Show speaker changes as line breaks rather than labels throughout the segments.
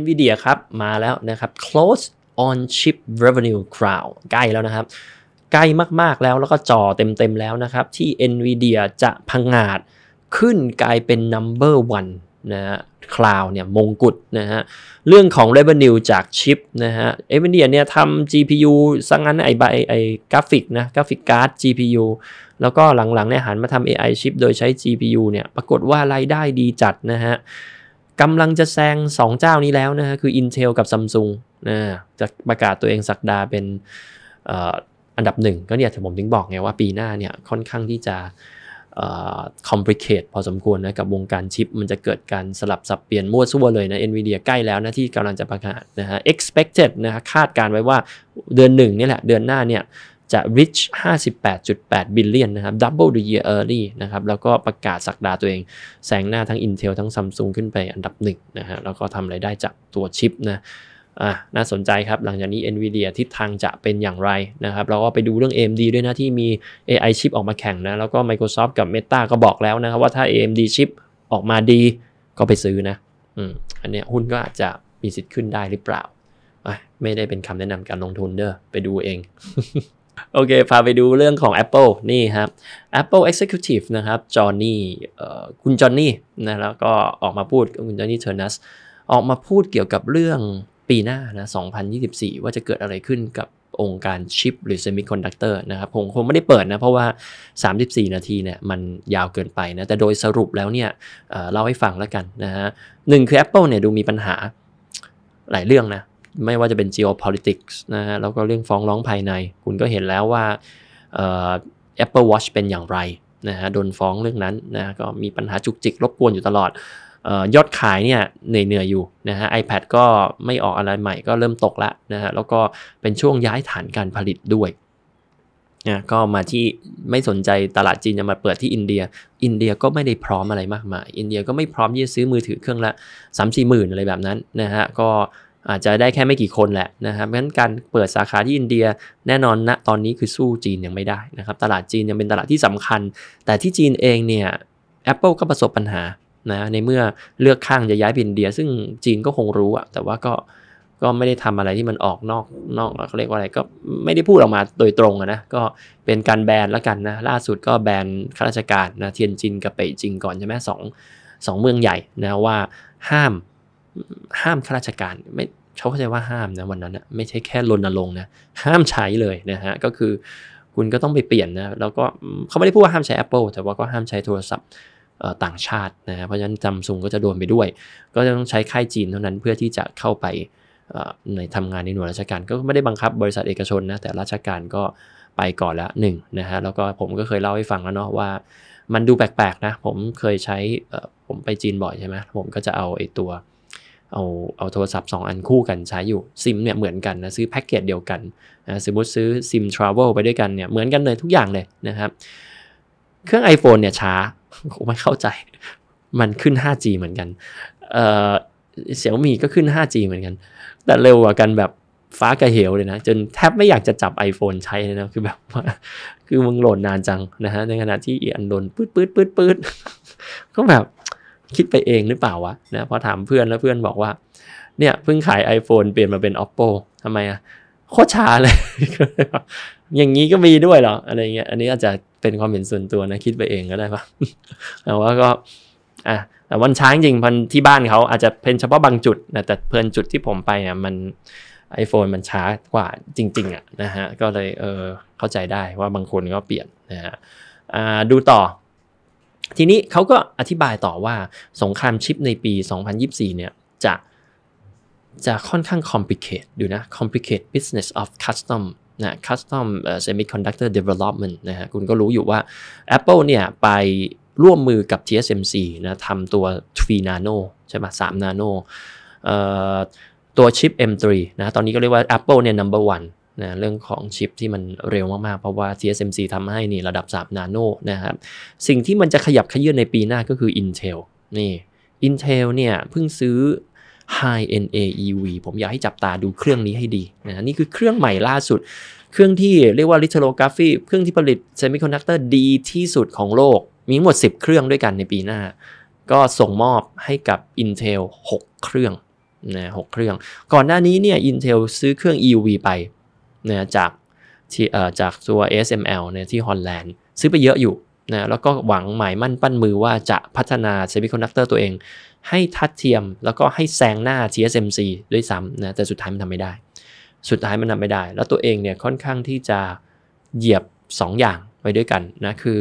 NVIDIA ครับ มาแล้วนะครับ close on chip revenue c r o w d ใกล้แล้วนะครับ ใกล้มากๆแล้วแล้วก็จ่อเต็มๆแล้วนะครับ ที่ NVIDIA จะพังงาดขึ้นกลายเป็น number one นะฮะคลาวเนี่ยมงกุฎนะฮะเรื่องของ revenue จากชิปนะฮะเอเวเดียเนี่ยทำ GPU สังงั้นไอใบไอกราฟิกนะกราฟิกการ์ด GPU แล้วก็หลังๆเนี่ยหันมาทำ AI ชิปโดยใช้ GPU เนี่ยปรากฏว่า รายได้ดีจัดนะฮะกำลังจะแซง2 เจ้านี้แล้วนะฮะคือ Intel กับ Samsung นะจะประกาศตัวเองสักดาเป็นอันดับหนึ่งก็เนี่ยผมถึงบอกไงว่าปีหน้าเนี่ยค่อนข้างที่จะคอมพลีเคทพอสมควรนะกับวงการชิป มันจะเกิดการสลับสับเปลี่ยนมั่วซั่วเลยนะ NVIDIA ใกล้แล้วนะที่กำลังจะประกาศนะฮะ expected นะฮะคาดการไว้ว่าเดือนหนึ่งนี่แหละเดือนหน้าเนี่ยจะ reach 58.8 billion นะครับ double the year early นะครับแล้วก็ประกาศสักดาตัวเองแสงหน้าทั้ง Intel ทั้ง Samsung ขึ้นไปอันดับหนึ่งนะฮะแล้วก็ทำไรายได้จากตัวชิปนะอ่ะน่าสนใจครับ หลังจากนี้ NVIDIA ทิศทางจะเป็นอย่างไรนะครับเราก็ไปดูเรื่อง AMD ด้วยนะที่มี AI ชิปออกมาแข่งนะ แล้วก็ Microsoft กับ Meta ก็บอกแล้วนะครับว่าถ้า AMD ชิปออกมาดี ก็ไปซื้อนะอืมอันเนี้ยหุ้นก็อาจจะมีสิทธิ์ขึ้นได้หรือเปล่าไม่ได้เป็นคำแนะนำการลงทุนเด้อไปดูเองโอเคพาไปดูเรื่องของ Apple นี่ครับ Apple Executive นะครับจอห์นนี่คุณจอห์นนี่นะแล้วก็ออกมาพูดคุณจอห์นนี่เทอร์นัสออกมาพูดเกี่ยวกับเรื่องปีหน้านะ2024 ว่าจะเกิดอะไรขึ้นกับองค์การชิป หรือเซมิคอนดักเตอร์นะครับผมคงไม่ได้เปิดนะเพราะว่า 34 นาทีเนี่ยมันยาวเกินไปนะแต่โดยสรุปแล้วเนี่ยเล่าให้ฟังแล้วกันนะฮะหนึ่งคือ Apple เนี่ยดูมีปัญหาหลายเรื่องนะไม่ว่าจะเป็น geopolitics นะฮะ แล้วก็เรื่องฟ้องร้องภายใน คุณก็เห็นแล้วว่า Apple Watch เป็นอย่างไรนะฮะ โดนฟ้องเรื่องนั้นนะก็มีปัญหาจุกจิกรบกวนอยู่ตลอด ยอดขายเนี่ยเหนื่อยๆอยู่นะฮะ iPad ก็ไม่ออกอะไรใหม่ ก็เริ่มตกละนะฮะ แล้วก็เป็นช่วงย้ายฐานการผลิตด้วยนะ ก็มาที่ไม่สนใจตลาดจีนจะมาเปิดที่อินเดีย อินเดียก็ไม่ได้พร้อมอะไรมากมาย อินเดียก็ไม่พร้อมที่จะซื้อมือถือเครื่องละ3 4มสี่หมื่นอะไรแบบนั้นนะฮะก็อาจจะได้แค่ไม่กี่คนแหละนะครับงั้นการเปิดสาขาที่อินเดีย แน่นอนณนะตอนนี้คือสู้จีนยังไม่ได้นะครับตลาดจีนยังเป็นตลาดที่สำคัญ แต่ที่จีนเองเนี่ย Apple ก็ประสบปัญหานะในเมื่อเลือกข้างจะย้ายไปอินเดีย ซึ่งจีนก็คงรู้อะแต่ว่าก็ก็ไม่ได้ทำอะไรที่มันออกนอกนอกเขาเรียกว่าอะไรก็ไม่ได้พูดออกมาโดยตรงนะก็เป็นการแบนแล้วกันนะล่าสุดก็แบนข้าราชการนะเทียนจินกับเป่ยจิงก่อนใช่ไหมสองสองเมืองใหญ่นะว่าห้ามห้ามข้าราชการไม่เขาเข้าใจว่าห้ามนะวันนั้นนะไม่ใช่แค่รณรงค์นะห้ามใช้เลยนะฮะก็คือคุณก็ต้องไปเปลี่ยนนะแล้วก็เขาไม่ได้พูดว่าห้ามใช้ Apple แต่ว่าก็ห้ามใช้โทรศัพท์ต่างชาตินะเพราะฉะนั้นจำซุงก็จะโดนไปด้วย ก็จะต้องใช้ค่ายจีนเท่านั้นเพื่อที่จะเข้าไปในทำงานในหน่วยราชการก็ไม่ได้บังคับบริษัทเอกชนนะแต่ราชการก็ไปก่อนละหนึ่งนะฮะแล้วก็ผมก็เคยเล่าให้ฟังแล้วเนาะว่ามันดูแปลกๆนะผมเคยใช้ผมไปจีนบ่อยใช่ไหมผมก็จะเอาไอ้ตัวเอาเอาโทรศัพท์ 2 อันคู่กันใช้อยู่ซิมเนี่ยเหมือนกันนะซื้อแพ็กเกจเดียวกันนะสมมติซื้อซิมทราเวลไปด้วยกันเนี่ยเหมือนกันเลยทุกอย่างเลยนะครับเครื่อง iPhone เนี่ยช้าผมไม่เข้าใจมันขึ้น 5G เหมือนกันเอ่อเสี่ยวมีก็ขึ้น 5G เหมือนกัน แต่เร็วกว่ากันแบบฟ้ากระเหวเลยนะจนแทบไม่อยากจะจับ iPhone ใช้เลยนะคือแบบคือมึงโหลดนานจังนะฮะในขณะที่อีอันโดนปื๊ดปื๊ดปื๊ดปื๊ดก็แบบคิดไปเองหรือเปล่าวะนะพอถามเพื่อนแล้วเพื่อนบอกว่า เนี่ยเพิ่งขาย iPhone เปลี่ยนมาเป็น Oppo ทำไมอะโคตรช้าเลย อย่างนี้ก็มีด้วยเหรออะไรเงี้ยอันนี้อาจจะเป็นความเห็นส่วนตัวนะคิดไปเองก็ได้ปะแต่ว่าก็อ่ะแต่วันช้างจริงพันที่บ้านเขาอาจจะเป็นเฉพาะบางจุดนะแต่เพื่อนจุดที่ผมไปเนี่ยมัน iPhone มันช้ากว่าจริง ๆอ่ะนะฮะก็เลยเออเข้าใจได้ว่าบางคนก็เปลี่ยนนะฮะดูต่อทีนี้เขาก็อธิบายต่อว่าสงครามชิปในปี 2024เนี่ยจะจะค่อนข้าง complicate ดูนะ complicate business of custom นะ custom semiconductor development นะฮะคุณก็รู้อยู่ว่า Apple เนี่ยไปร่วมมือกับ TSMC นะทำตัว3 nano ใช่ไหม3 nano ตัวชิป M3 นะตอนนี้ก็เรียกว่า Apple เนี่ย number one นะเรื่องของชิปที่มันเร็วมากๆเพราะว่า TSMC ทำให้นี่ระดับ3นาโนนะครับ สิ่งที่มันจะขยับขยื่นในปีหน้าก็คือ Intel นี่ Intel เนี่ยเพิ่งซื้อ High NA EV ผมอยากให้จับตาดูเครื่องนี้ให้ดีนะนี่คือเครื่องใหม่ล่าสุด เครื่องที่เรียกว่า lithography เครื่องที่ผลิตเซมิคอนดักเตอร์ดีที่สุดของโลก มีหมด 10 เครื่องด้วยกันในปีหน้า ก็ส่งมอบให้กับ Intel 6 เครื่องนะหเครื่อง ก่อนหน้านี้เนี่ย Intel ซื้อเครื่อง EUV ไปนะจากที่จากตัว ASML เนี่ยที่ฮอลแลนด์ซื้อไปเยอะอยู่นะแล้วก็หวังหมายมั่นปั้นมือว่าจะพัฒนาเซมิคอนดักเตอร์ตัวเอง ให้ทัดเทียมแล้วก็ให้แซงหน้า TSMC ด้วยซ้ำนะแต่สุดท้ายมันทำไม่ได้สุดท้ายมันทำไม่ได้ แล้วตัวเองเนี่ยค่อนข้างที่จะเหยียบ 2 อย่างไปด้วยกันนะคือ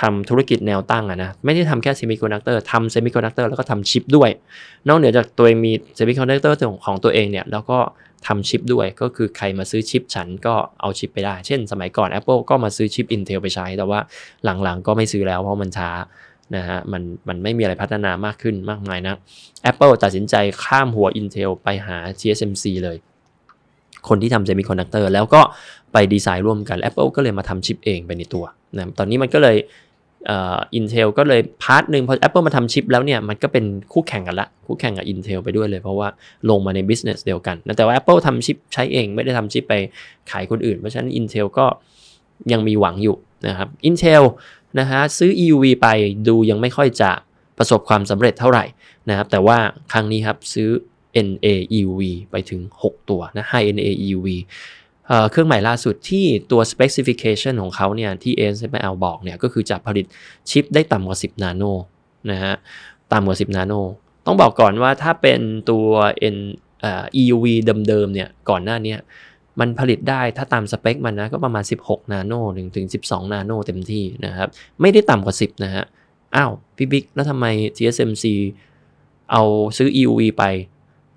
ทำธุรกิจแนวตั้งอะนะไม่ได้ทำแค่เซมิคอนดักเตอร์ทำเซมิคอนดักเตอร์แล้วก็ทำชิปด้วย นอกเหนือจากตัวเองมีเซมิคอนดักเตอร์ของตัวเองเนี่ยแล้วก็ทำชิปด้วย ก็คือใครมาซื้อชิปฉันก็เอาชิปไปได้ เช่น สมัยก่อน Apple ก็มาซื้อชิป Intel ไปใช้ แต่ว่าหลังๆก็ไม่ซื้อแล้วเพราะมันช้านะฮะมันมันไม่มีอะไรพัฒนามากขึ้นมากมายนะ Apple ตัดสินใจข้ามหัว Intel ไปหา TSMC เลย คนที่ทำเซมิคอนดักเตอร์แล้วก็ไปดีไซน์ร่วมกัน Apple ก็เลยมาทำชิปเองไปในตัวนะตอนนี้มันก็เลยอินเทลก็เลยพาร์ทหนึ่งพอ Apple มาทำชิปแล้วเนี่ยมันก็เป็นคู่แข่งกันละ คู่แข่งกับ Intel ไปด้วยเลยเพราะว่าลงมาใน business เดียวกัน แต่ว่า Apple ทำชิปใช้เองไม่ได้ทำชิปไปขายคนอื่น เพราะฉะนั้น Intel ก็ยังมีหวังอยู่นะครับ Intel นะฮะซื้อ EUV ไปดูยังไม่ค่อยจะประสบความสำเร็จเท่าไหร่นะครับแต่ว่าครั้งนี้ครับซื้อ NAEUV ไปถึง 6 ตัวนะ High NAEUV เครื่องใหม่ล่าสุดที่ตัว specification ของเขาเนี่ยที่ ASML บอกเนี่ยก็คือจะผลิตชิปได้ต่ำกว่า10นาโนนะฮะต่ำกว่า10นาโนต้องบอกก่อนว่าถ้าเป็นตัว N EUV เดิมๆเนี่ยก่อนหน้านี้มันผลิตได้ถ้าตามสเปคมันนะก็ประมาณ16นาโนถึงถึง12นาโนเต็มที่นะครับไม่ได้ต่ำกว่า 10นะฮะอ้าวพี่บิ๊กแล้วทำไม TSMC เอาซื้อ EUV ไป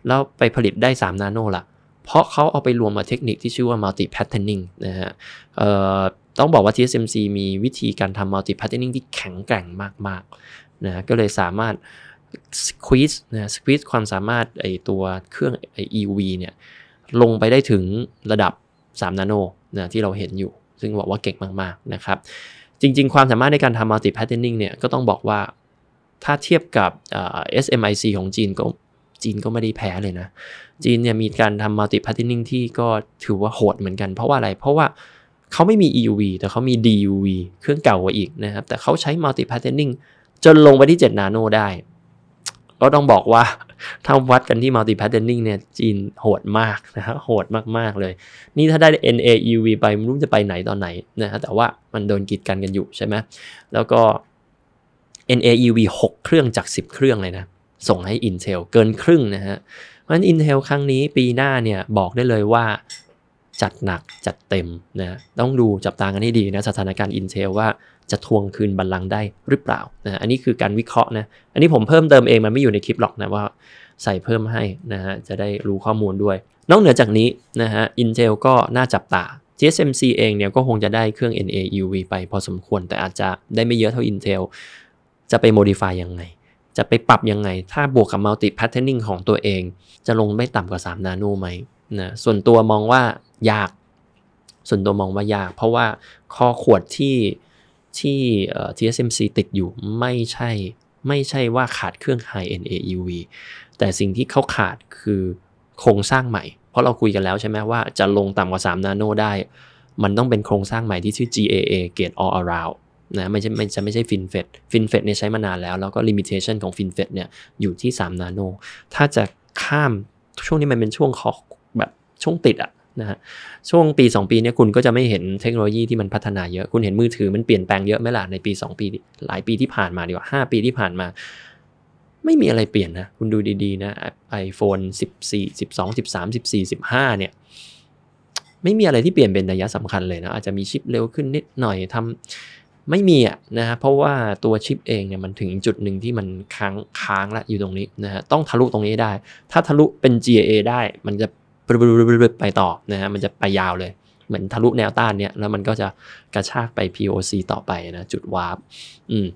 แล้วไปผลิตได้3นาโนละ่ะเพราะเขาเอาไปรวมมาเทคนิคที่ชื่อว่า multi patterning นะฮะต้องบอกว่า TSMC มีวิธีการทำ multi patterning ที่แข็งแกร่งมากๆนะ ก็เลยสามารถ squeeze นะ squeeze ความสามารถไอตัวเครื่อง EUV เนี่ย ลงไปได้ถึงระดับ3นาโนนะที่เราเห็นอยู่ ซึ่งบอกว่าเก่งมากๆนะครับ จริงๆ ความสามารถในการทำ multi patterning เนี่ย ก็ต้องบอกว่าถ้าเทียบกับ SMIC ของจีนก็จีนก็ไม่ได้แพ้เลยนะ จีนเนี่ยมีการทำมัลติพาร์ตินิ่งที่ก็ถือว่าโหดเหมือนกัน เพราะว่าอะไร เพราะว่าเขาไม่มี EUV แต่เขามี DUV เครื่องเก่ากว่าอีกนะครับ แต่เขาใช้มัลติพาร์ตินิ่งจนลงไปที่ 7 นาโนได้ ก็ต้องบอกว่าถ้าวัดกันที่มัลติพาร์ตินิ่งเนี่ยจีนโหดมากนะฮะโหดมากๆเลย นี่ถ้าได้ NAUV ไปไม่รู้จะไปไหนตอนไหนนะฮะแต่ว่ามันโดนกีดกันกันอยู่ใช่ไหมแล้วก็ NAEV 6เครื่องจาก 10 เครื่องเลยนะส่งให้ Intel เกินครึ่งนะฮะ เพราะฉะนั้น Intel ครั้งนี้ปีหน้าเนี่ยบอกได้เลยว่าจัดหนักจัดเต็มนะต้องดูจับตากันให้ดีนะสถานการณ์ Intel ว่าจะทวงคืนบัลลังก์ได้หรือเปล่านะอันนี้คือการวิเคราะห์นะ อันนี้ผมเพิ่มเติมเองมันไม่อยู่ในคลิปหรอกนะว่า ใส่เพิ่มให้นะฮะจะได้รู้ข้อมูลด้วย นอกเหนือจากนี้นะฮะ Intel ก็น่าจับตา TSMC เองเนี่ยก็คงจะได้เครื่อง NAUV e ไปพอสมควรแต่อาจจะได้ไม่เยอะเท่า Intel จะไป modify ยังไงจะไปปรับยังไงถ้าบวกกับ multi patterning ของตัวเอง จะลงไม่ต่ำกว่า 3 นาโนไหมนะส่วนตัวมองว่ายากส่วนตัวมองว่ายากเพราะว่าข้อขวดที่ที่ TSMC ติดอยู่ไม่ใช่ ไม่ใช่ว่าขาดเครื่อง high end a u v แต่สิ่งที่เขาขาดคือโครงสร้างใหม่เพราะเราคุยกันแล้วใช่ไหมว่าจะลงต่ำกว่า 3 นาโนได้ มันต้องเป็นโครงสร้างใหม่ที่ชื่อ GAA Gate All Around นะไม่ใช่ไม่จะไม่ใช่ฟินเฟดฟินเฟดเนี่ยใช้มานานแล้ว แล้วก็ลิมิเตชันของฟินเฟดเนี่ยอยู่ที่ 3 นาโน ถ้าจะข้ามช่วงนี้มันเป็นช่วงคอแบบช่วงติดอะนะฮะช่วงปี2ปีเนี่ยคุณก็จะไม่เห็นเทคโนโลยีที่มันพัฒนาเยอะคุณเห็นมือถือมันเปลี่ยนแปลงเยอะไหมล่ะในปี 2 ปีหลายปีที่ผ่านมาดีกว่า 5 ปีที่ผ่านมา ไม่มีอะไรเปลี่ยนนะคุณดูดีๆนะบสามสิ14 12 13 14 15เนี่ยไม่มีอะไรที่เปลี่ยนเป็นระยะสำคัญเลยนะอาจจะมีชิปเร็วขึ้นนิดหน่อยทำไม่มีอ่ะนะฮะเพราะว่าตัวชิปเองเนี่ยมันถึงจุดหนึ่งที่มันค้างค้างละอยู่ตรงนี้นะฮะต้องทะลุตรงนี้ได้ถ้าทะลุเป็น GAA ได้มันจะไปต่อนะฮะมันจะไปยาวเลย เหมือนทะลุแนวต้านเนี่ยแล้วมันก็จะกระชากไป POC ต่อไปนะจุดวาร์ปอืม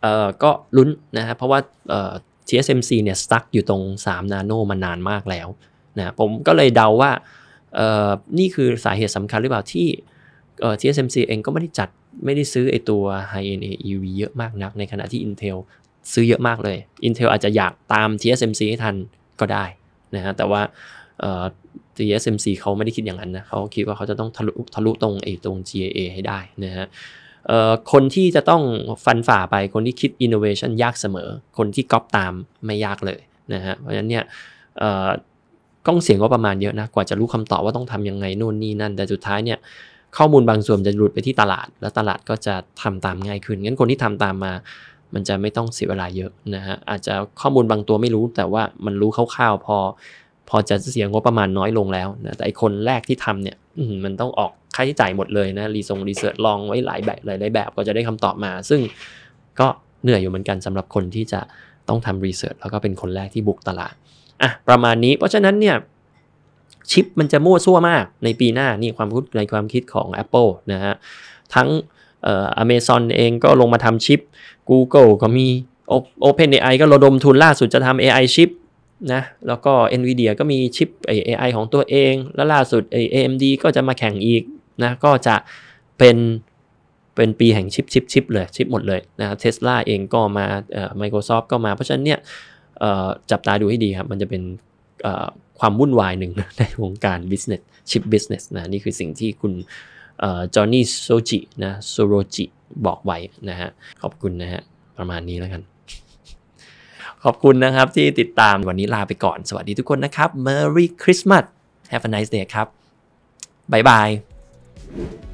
เอ่อก็ลุ้นนะฮะเพราะว่าเอ่อ TSMC เนี่ยสตั๊กอยู่ตรง3 นาโนมานานมากแล้วนะผมก็เลยเดาว่าเอ่อนี่คือสาเหตุสำคัญหรือเปล่าที่เอ่อ TSMC เองก็ไม่ได้จัดไม่ได้ซื้อไอตัว high end AEV เยอะมากนักในขณะที่ Intel ซื้อเยอะมากเลย Intel อาจจะอยากตาม TSMC ให้ทันก็ได้นะฮะแต่ว่า TSMC เขาไม่ได้คิดอย่างนั้นนะเขาคิดว่าเขาจะต้องทะลุทะลุตรงไอตรง GAA ให้ได้นะฮะคนที่จะต้องฟันฝ่าไปคนที่คิด innovation ยากเสมอ คนที่ก๊อปตามไม่ยากเลยนะฮะเพราะฉะนั้นเนี่ยกล้องเสียงก็ประมาณเยอะนะกว่าจะรู้คำตอบว่าต้องทำยังไงนู่นนี่นั่น แต่สุดท้ายเนี่ยข้อมูลบางส่วนจะหลุดไปที่ตลาด แล้วตลาดก็จะทำตามง่ายขึ้นงั้นคนที่ทำตามมา มันจะไม่ต้องเสียเวลาเยอะนะฮะอาจจะข้อมูลบางตัวไม่รู้แต่ว่ามันรู้คร่าวๆพอพอจะเสียงบประมาณน้อยลงแล้วนะแต่ไอคนแรกที่ทำเนี่ยมันต้องออกค่าใช้จ่ายหมดเลยนะรีสงรีเสิร์ชลองไว้หลายแบบหลายแบบ ก็จะได้คำตอบมา ซึ่งก็เหนื่อยอยู่เหมือนกันสำหรับคนที่จะต้องทำรีเสิร์ชแล้วก็เป็นคนแรกที่บุกตลาดอ่ะประมาณนี้ เพราะฉะนั้นเนี่ยชิปมันจะมั่วซั่วมากในปีหน้านี่ความคิดในความคิดของ Apple นะฮะทั้งเอ่อ Amazon เองก็ลงมาทำชิป Google ก็มี OpenAI ก็ระดมทุนล่าสุดจะทำ AI ชิปนะแล้วก็ NVIDIA ก็มีชิป AI ของตัวเอง แล้วล่าสุด AMD ก็จะมาแข่งอีกนะก็จะเป็นเป็นปีแห่งชิปชิปชิปเลยชิปหมดเลยนะเทสลาเองก็มาเอ่อ Microsoft ก็มา เพราะฉะนั้นเนี่ยจับตาดูให้ดีครับ มันจะเป็นความวุ่นวายหนึ่งในวงการ business ปบิสเนสนะนี่คือสิ่งที่คุณจอห์นนี่โซจินะโซโรจิบอกไว้นะฮะขอบคุณนะฮะประมาณนี้แล้วกันขอบคุณนะครับที่ติดตามวันนี้ลาไปก่อน สวัสดีทุกคนนะครับ Merry Christmas Have a nice day ครับบ๊ายบาย